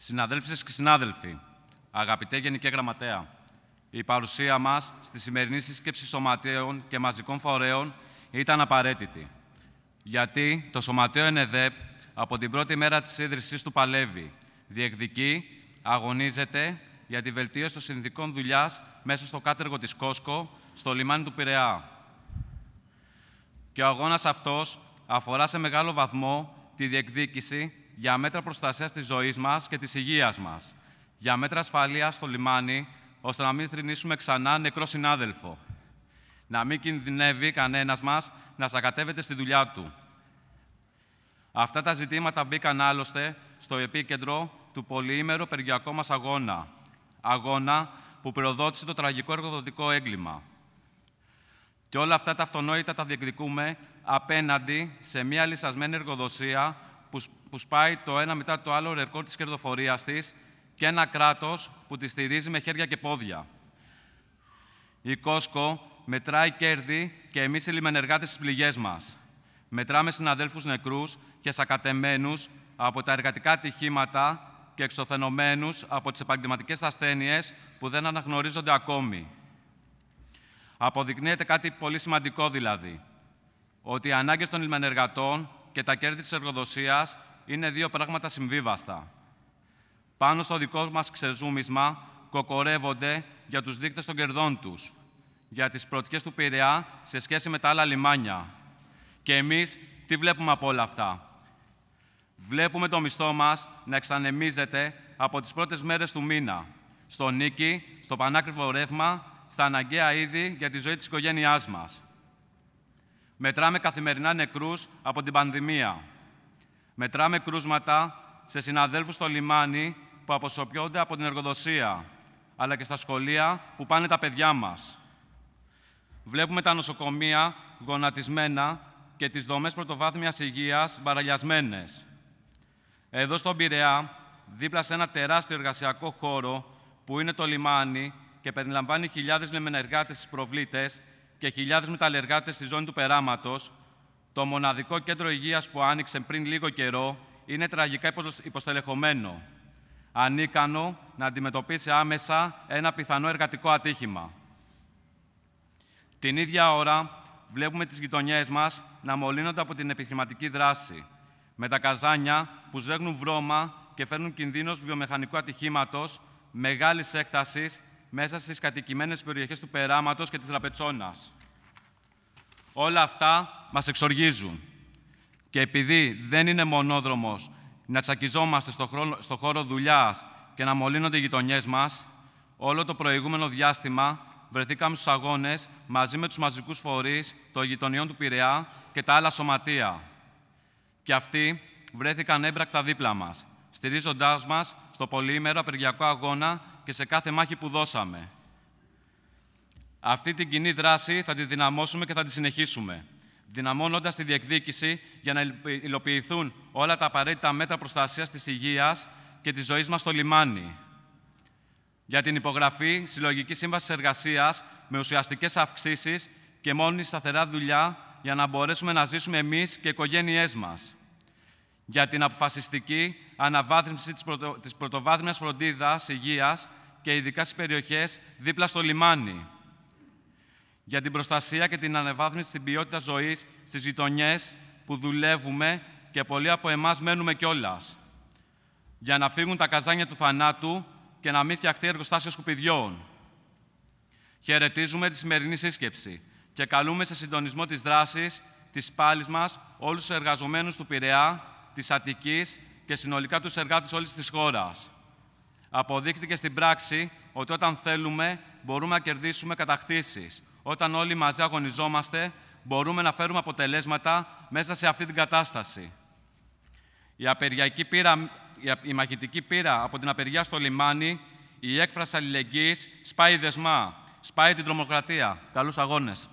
Συναδέλφισες και συνάδελφοι, αγαπητέ Γενική Γραμματέα, η παρουσία μας στη σημερινή σύσκεψη σωματείων και μαζικών φορέων ήταν απαραίτητη. Γιατί το Σωματείο ΕΝΕΔΕΠ από την πρώτη μέρα της ίδρυσής του παλεύει, διεκδικεί, αγωνίζεται για τη βελτίωση των συνδικών δουλειάς μέσα στο κάτεργο της Κόσκο, στο λιμάνι του Πειραιά. Και ο αγώνας αυτός αφορά σε μεγάλο βαθμό τη διεκδίκηση για μέτρα προστασίας της ζωής μας και της υγείας μας, για μέτρα ασφαλείας στο λιμάνι, ώστε να μην θρυνήσουμε ξανά νεκρό συνάδελφο, να μην κινδυνεύει κανένας μας να σακατεύεται στη δουλειά του. Αυτά τα ζητήματα μπήκαν άλλωστε στο επίκεντρο του πολυήμερου περγιακό μας αγώνα, αγώνα που προδότησε το τραγικό εργοδοτικό έγκλημα. Και όλα αυτά τα αυτονόητα τα διεκδικούμε απέναντι σε μια λυσασμένη εργοδοσία που σπάει το ένα μετά το άλλο ρεκόρ της κερδοφορίας της και ένα κράτος που τη στηρίζει με χέρια και πόδια. Η Κόσκο μετράει κέρδη και εμείς οι λιμενεργάτες στις πληγές μας. Μετράμε συναδέλφους νεκρούς και σακατεμένους από τα εργατικά ατυχήματα και εξωθενωμένους από τις επαγγελματικές ασθένειες που δεν αναγνωρίζονται ακόμη. Αποδεικνύεται κάτι πολύ σημαντικό δηλαδή, ότι οι ανάγκες των λιμενεργατών και τα κέρδη της εργοδοσίας είναι δύο πράγματα συμβίβαστα. Πάνω στο δικό μας ξεζούμισμα κοκορεύονται για τους δείκτες των κερδών τους, για τις πρωτικές του Πειραιά σε σχέση με τα άλλα λιμάνια. Και εμείς τι βλέπουμε από όλα αυτά. Βλέπουμε το μισθό μας να εξανεμίζεται από τις πρώτες μέρες του μήνα, στο νίκη, στο πανάκριβο ρεύμα, στα αναγκαία είδη για τη ζωή της οικογένειάς μας. Μετράμε καθημερινά νεκρούς από την πανδημία. Μετράμε κρούσματα σε συναδέλφους στο λιμάνι που αποσωπιώνται από την εργοδοσία, αλλά και στα σχολεία που πάνε τα παιδιά μας. Βλέπουμε τα νοσοκομεία γονατισμένα και τις δομές πρωτοβάθμιας υγείας παραλιασμένες. Εδώ στον Πειραιά, δίπλα σε ένα τεράστιο εργασιακό χώρο που είναι το λιμάνι και περιλαμβάνει χιλιάδες λεμενεργάτες στις προβλήτες και χιλιάδες μεταλλεργάτες στη ζώνη του περάματος, το μοναδικό κέντρο υγείας που άνοιξε πριν λίγο καιρό είναι τραγικά υποστελεχωμένο, ανίκανο να αντιμετωπίσει άμεσα ένα πιθανό εργατικό ατύχημα. Την ίδια ώρα βλέπουμε τις γειτονιές μας να μολύνονται από την επιχειρηματική δράση, με τα καζάνια που ζέγνουν βρώμα και φέρνουν κινδύνος βιομηχανικού ατυχήματος μεγάλης έκτασης μέσα στις κατοικημένες περιοχές του Περάματος και της Ραπετσόνας. Όλα αυτά μας εξοργίζουν. Και επειδή δεν είναι μονόδρομος να τσακιζόμαστε στο, χώρο δουλειάς και να μολύνονται οι γειτονιές μας, όλο το προηγούμενο διάστημα βρεθήκαμε στους αγώνες μαζί με τους μαζικούς φορείς των γειτονιών του Πειραιά και τα άλλα σωματεία. Και αυτοί βρέθηκαν έμπρακτα δίπλα μας, στηρίζοντάς μας στο πολυήμερο απεργιακό αγώνα και σε κάθε μάχη που δώσαμε. Αυτή την κοινή δράση θα τη δυναμώσουμε και θα την συνεχίσουμε δυναμώνοντας τη διεκδίκηση για να υλοποιηθούν όλα τα απαραίτητα μέτρα προστασίας της υγείας και της ζωής μας στο λιμάνι. Για την υπογραφή συλλογική σύμβασης εργασίας με ουσιαστικές αυξήσεις και μόνη σταθερά δουλειά για να μπορέσουμε να ζήσουμε εμείς και οι οικογένειές μας. Για την αποφασιστική αναβάθμιση της, πρωτο... της πρωτοβάθμιας φροντίδας υγείας και ειδικά στις περιοχές δίπλα στο λιμάνι για την προστασία και την ανεβάθμιση στην ποιότητα ζωής στις γειτονιές που δουλεύουμε και πολλοί από εμάς μένουμε κιόλας. Για να φύγουν τα καζάνια του θανάτου και να μην φτιαχτεί εργοστάσια σκουπιδιών. Χαιρετίζουμε τη σημερινή σύσκεψη και καλούμε σε συντονισμό τη δράση, της πάλης μας όλους τους εργαζομένους του Πειραιά, της Αττικής και συνολικά τους εργάτες όλης της χώρας. Αποδείχθηκε στην πράξη ότι όταν θέλουμε μπορούμε να κερδίσουμε κατακτήσεις, όταν όλοι μαζί αγωνιζόμαστε, μπορούμε να φέρουμε αποτελέσματα μέσα σε αυτή την κατάσταση. Η, απεργιακή πύρα, η μαχητική πύρα από την απεργία στο λιμάνι, η έκφραση αλληλεγγύης σπάει δεσμά, σπάει την τρομοκρατία. Καλούς αγώνες.